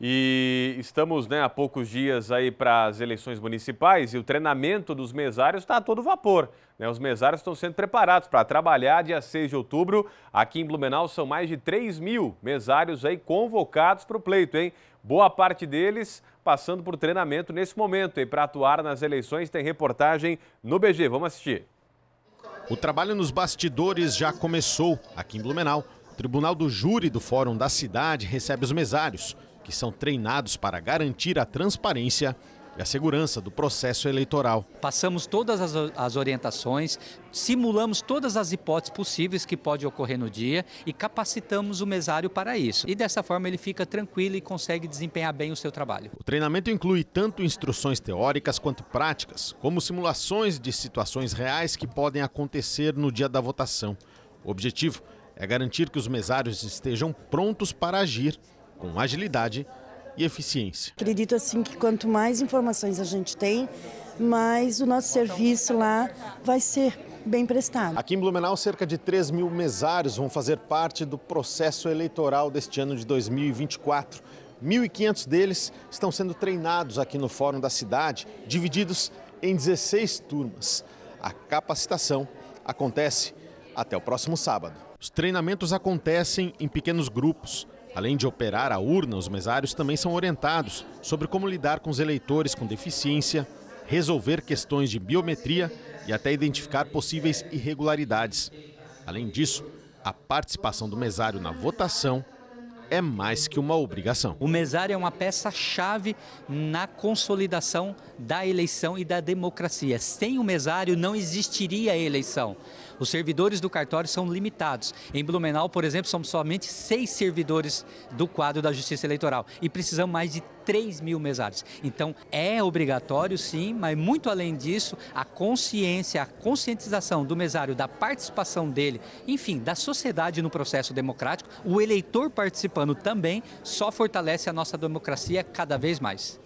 E estamos né, há poucos dias aí para as eleições municipais e o treinamento dos mesários está a todo vapor. Né? Os mesários estão sendo preparados para trabalhar dia 6 de outubro. Aqui em Blumenau são mais de 3 mil mesários aí convocados para o pleito. Hein? Boa parte deles passando por treinamento nesse momento. E para atuar nas eleições tem reportagem no BG. Vamos assistir. O trabalho nos bastidores já começou aqui em Blumenau. O Tribunal do Júri do Fórum da Cidade recebe os mesários que são treinados para garantir a transparência e a segurança do processo eleitoral. Passamos todas as, as, orientações, simulamos todas as hipóteses possíveis que pode ocorrer no dia e capacitamos o mesário para isso. E dessa forma ele fica tranquilo e consegue desempenhar bem o seu trabalho. O treinamento inclui tanto instruções teóricas quanto práticas, como simulações de situações reais que podem acontecer no dia da votação. O objetivo é garantir que os mesários estejam prontos para agir com agilidade e eficiência. Acredito assim que quanto mais informações a gente tem, mais o nosso serviço lá vai ser bem prestado. Aqui em Blumenau, cerca de 3 mil mesários vão fazer parte do processo eleitoral deste ano de 2024. 1.500 deles estão sendo treinados aqui no Fórum da Cidade, divididos em 16 turmas. A capacitação acontece até o próximo sábado. Os treinamentos acontecem em pequenos grupos Além de operar a urna, os mesários também são orientados sobre como lidar com os eleitores com deficiência, resolver questões de biometria e até identificar possíveis irregularidades. Além disso, a participação do mesário na votação é mais que uma obrigação. O mesário é uma peça-chave na consolidação da eleição e da democracia. Sem o mesário não existiria a eleição. Os servidores do cartório são limitados. Em Blumenau, por exemplo, somos somente seis servidores do quadro da Justiça Eleitoral e precisamos mais de 3 mil mesários. Então, é obrigatório sim, mas muito além disso, a consciência, a conscientização do mesário, da participação dele, enfim, da sociedade no processo democrático, o eleitor participa participando também só fortalece a nossa democracia cada vez mais.